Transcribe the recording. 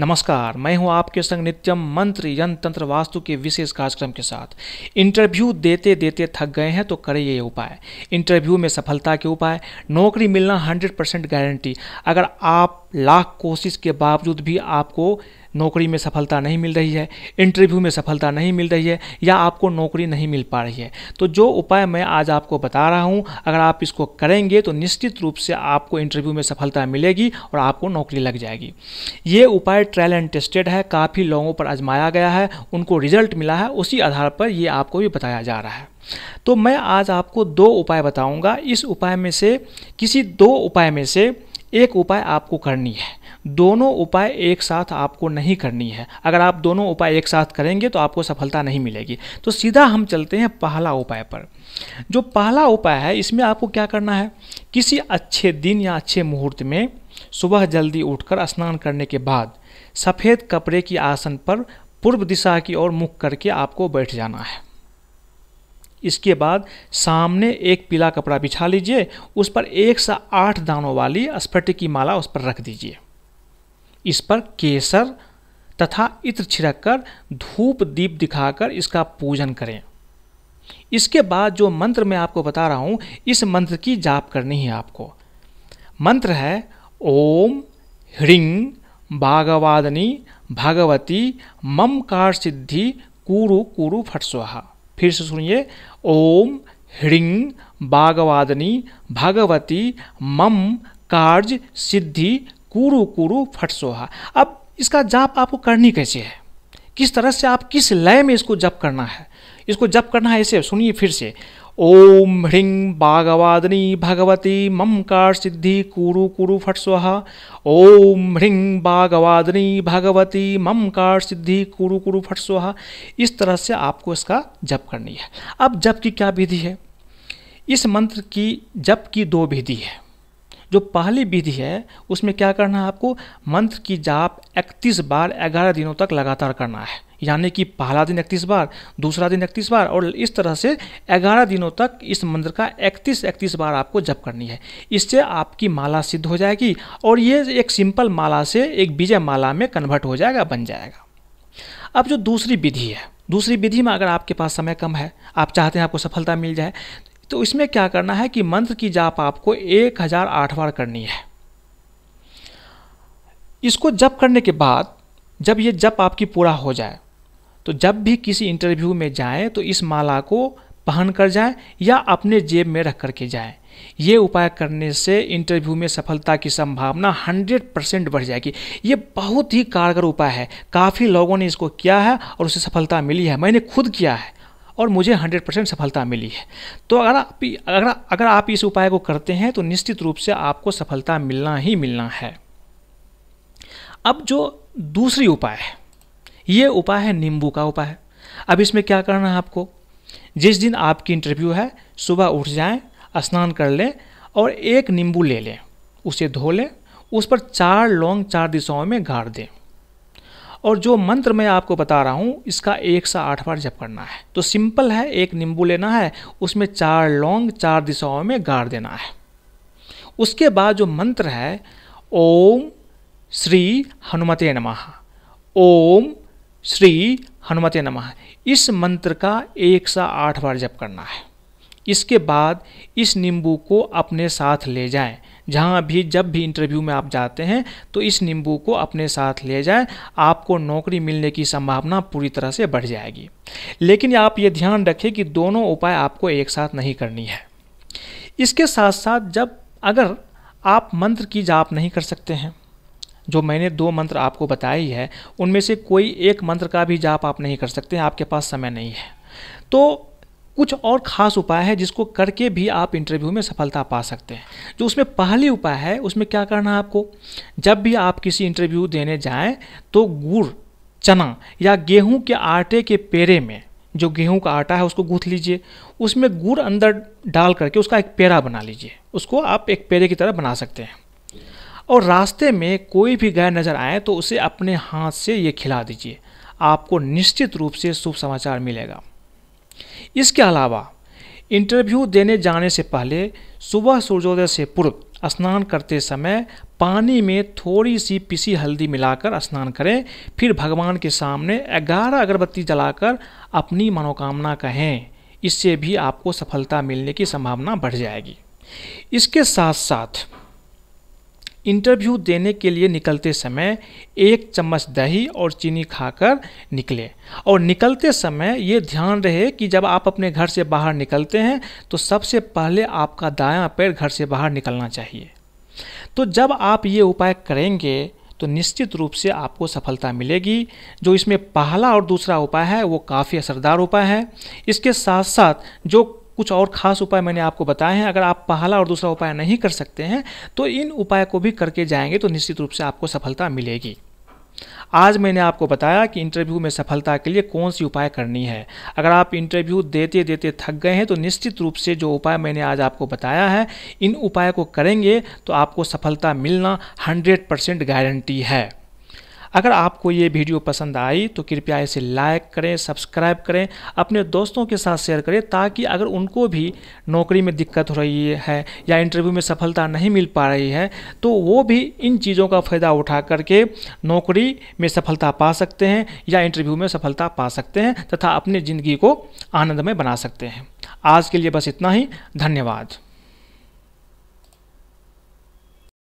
नमस्कार मैं हूं आपके संग नित्यम मंत्र यंत्र वास्तु के विशेष कार्यक्रम के साथ इंटरव्यू देते देते थक गए हैं तो करें ये उपाय इंटरव्यू में सफलता के उपाय नौकरी मिलना 100 परसेंट गारंटी अगर आप लाख कोशिश के बावजूद भी आपको नौकरी में सफलता नहीं मिल रही है इंटरव्यू में सफलता नहीं मिल रही है या आपको नौकरी नहीं मिल पा रही है तो जो उपाय मैं आज आपको बता रहा हूँ अगर आप इसको करेंगे तो निश्चित रूप से आपको इंटरव्यू में सफलता मिलेगी और आपको नौकरी लग जाएगी ये उपाय ट्रायल एंड टेस्टेड है काफ़ी लोगों पर आजमाया गया है उनको रिजल्ट मिला है उसी आधार पर ये आपको भी बताया जा रहा है तो मैं आज आपको दो उपाय बताऊंगा इस उपाय में से किसी दो उपाय में से एक उपाय आपको करनी है दोनों उपाय एक साथ आपको नहीं करनी है अगर आप दोनों उपाय एक साथ करेंगे तो आपको सफलता नहीं मिलेगी तो सीधा हम चलते हैं पहला उपाय पर जो पहला उपाय है इसमें आपको क्या करना है किसी अच्छे दिन या अच्छे मुहूर्त में सुबह जल्दी उठकर स्नान करने के बाद सफ़ेद कपड़े की आसन पर पूर्व दिशा की ओर मुख करके आपको बैठ जाना है इसके बाद सामने एक पीला कपड़ा बिछा लीजिए उस पर एक सा आठ दानों वाली स्फटिक की माला उस पर रख दीजिए इस पर केसर तथा इत्र छिड़क कर धूप दीप दिखाकर इसका पूजन करें इसके बाद जो मंत्र मैं आपको बता रहा हूँ इस मंत्र की जाप करनी है आपको मंत्र है ओम ह्रिंग भागवादनी भागवती मम कार सिद्धि कुरु कुरु फट स्वाहा फिर से सुनिए ओम ह्रिंग बागवादनी भागवती मम कार्य सिद्धि कुरु कुरु फटसोहा अब इसका जाप आपको करनी कैसे है किस तरह से आप किस लय में इसको जप करना है इसको जप करना है ऐसे सुनिए फिर से ओम ह्रीं बागवादनी भगवती मम कार सिद्धि कुरु कुरु फट स्वाहा ओम ह्रीं बागवादनी भगवती मम कार सिद्धि कुरु कुरु फट स्वाहा इस तरह से आपको इसका जप करनी है अब जप की क्या विधि है इस मंत्र की जप की दो विधि है जो पहली विधि है उसमें क्या करना है आपको मंत्र की जाप इकतीस बार ग्यारह दिनों तक लगातार करना है यानी कि पहला दिन इकतीस बार दूसरा दिन इकतीस बार और इस तरह से ग्यारह दिनों तक इस मंत्र का इकतीस इकतीस बार आपको जप करनी है इससे आपकी माला सिद्ध हो जाएगी और ये एक सिंपल माला से एक विजय माला में कन्वर्ट हो जाएगा बन जाएगा अब जो दूसरी विधि है दूसरी विधि में अगर आपके पास समय कम है आप चाहते हैं आपको सफलता मिल जाए तो इसमें क्या करना है कि मंत्र की जाप आपको एक हजार आठ बार करनी है इसको जप करने के बाद जब ये जप आपकी पूरा हो जाए तो जब भी किसी इंटरव्यू में जाएं तो इस माला को पहन कर जाएं या अपने जेब में रख कर के जाएं ये उपाय करने से इंटरव्यू में सफलता की संभावना 100 परसेंट बढ़ जाएगी ये बहुत ही कारगर उपाय है काफ़ी लोगों ने इसको किया है और उसे सफलता मिली है मैंने खुद किया है और मुझे 100 परसेंट सफलता मिली है तो अगर आप अगर अगर आप इस उपाय को करते हैं तो निश्चित रूप से आपको सफलता मिलना ही मिलना है अब जो दूसरी उपाय है ये उपाय है नींबू का उपाय अब इसमें क्या करना है आपको जिस दिन आपकी इंटरव्यू है सुबह उठ जाएँ स्नान कर लें और एक नींबू ले लें उसे धो लें उस पर चार लौंग चार दिशाओं में गाड़ दें और जो मंत्र मैं आपको बता रहा हूँ इसका एक सा आठ बार जप करना है तो सिंपल है एक नींबू लेना है उसमें चार लौंग चार दिशाओं में गाड़ देना है उसके बाद जो मंत्र है ओम श्री हनुमते नमः ओम श्री हनुमते नमः इस मंत्र का एक सा आठ बार जप करना है इसके बाद इस नींबू को अपने साथ ले जाएं जहाँ भी जब भी इंटरव्यू में आप जाते हैं तो इस नींबू को अपने साथ ले जाएं आपको नौकरी मिलने की संभावना पूरी तरह से बढ़ जाएगी लेकिन आप ये ध्यान रखें कि दोनों उपाय आपको एक साथ नहीं करनी है इसके साथ साथ जब अगर आप मंत्र की जाप नहीं कर सकते हैं जो मैंने दो मंत्र आपको बताई है उनमें से कोई एक मंत्र का भी जाप आप नहीं कर सकते हैं आपके पास समय नहीं है तो कुछ और ख़ास उपाय है जिसको करके भी आप इंटरव्यू में सफलता पा सकते हैं जो उसमें पहली उपाय है उसमें क्या करना है आपको जब भी आप किसी इंटरव्यू देने जाएँ तो गुड़ चना या गेहूँ के आटे के पेड़े में जो गेहूं का आटा है उसको गूंथ लीजिए उसमें गुड़ अंदर डाल करके उसका एक पेड़ा बना लीजिए उसको आप एक पेड़े की तरह बना सकते हैं और रास्ते में कोई भी गाय नज़र आए तो उसे अपने हाथ से ये खिला दीजिए आपको निश्चित रूप से शुभ समाचार मिलेगा इसके अलावा इंटरव्यू देने जाने से पहले सुबह सूर्योदय से पूर्व स्नान करते समय पानी में थोड़ी सी पिसी हल्दी मिलाकर स्नान करें फिर भगवान के सामने 11 अगरबत्ती जलाकर अपनी मनोकामना कहें इससे भी आपको सफलता मिलने की संभावना बढ़ जाएगी इसके साथ साथ इंटरव्यू देने के लिए निकलते समय एक चम्मच दही और चीनी खाकर निकले और निकलते समय ये ध्यान रहे कि जब आप अपने घर से बाहर निकलते हैं तो सबसे पहले आपका दायां पैर घर से बाहर निकलना चाहिए तो जब आप ये उपाय करेंगे तो निश्चित रूप से आपको सफलता मिलेगी जो इसमें पहला और दूसरा उपाय है वो काफ़ी असरदार उपाय है इसके साथ साथ जो कुछ और खास उपाय मैंने आपको बताए हैं अगर आप पहला और दूसरा उपाय नहीं कर सकते हैं तो इन उपाय को भी करके जाएंगे तो निश्चित रूप से आपको सफलता मिलेगी आज मैंने आपको बताया कि इंटरव्यू में सफलता के लिए कौन सी उपाय करनी है अगर आप इंटरव्यू देते देते थक गए हैं तो निश्चित रूप से जो उपाय मैंने आज आपको बताया है इन उपाय को करेंगे तो आपको सफलता मिलना 100 परसेंट गारंटी है अगर आपको ये वीडियो पसंद आई तो कृपया इसे लाइक करें सब्सक्राइब करें अपने दोस्तों के साथ शेयर करें ताकि अगर उनको भी नौकरी में दिक्कत हो रही है या इंटरव्यू में सफलता नहीं मिल पा रही है तो वो भी इन चीज़ों का फ़ायदा उठा करके नौकरी में सफलता पा सकते हैं या इंटरव्यू में सफलता पा सकते हैं तथा अपनी ज़िंदगी को आनंदमय बना सकते हैं आज के लिए बस इतना ही धन्यवाद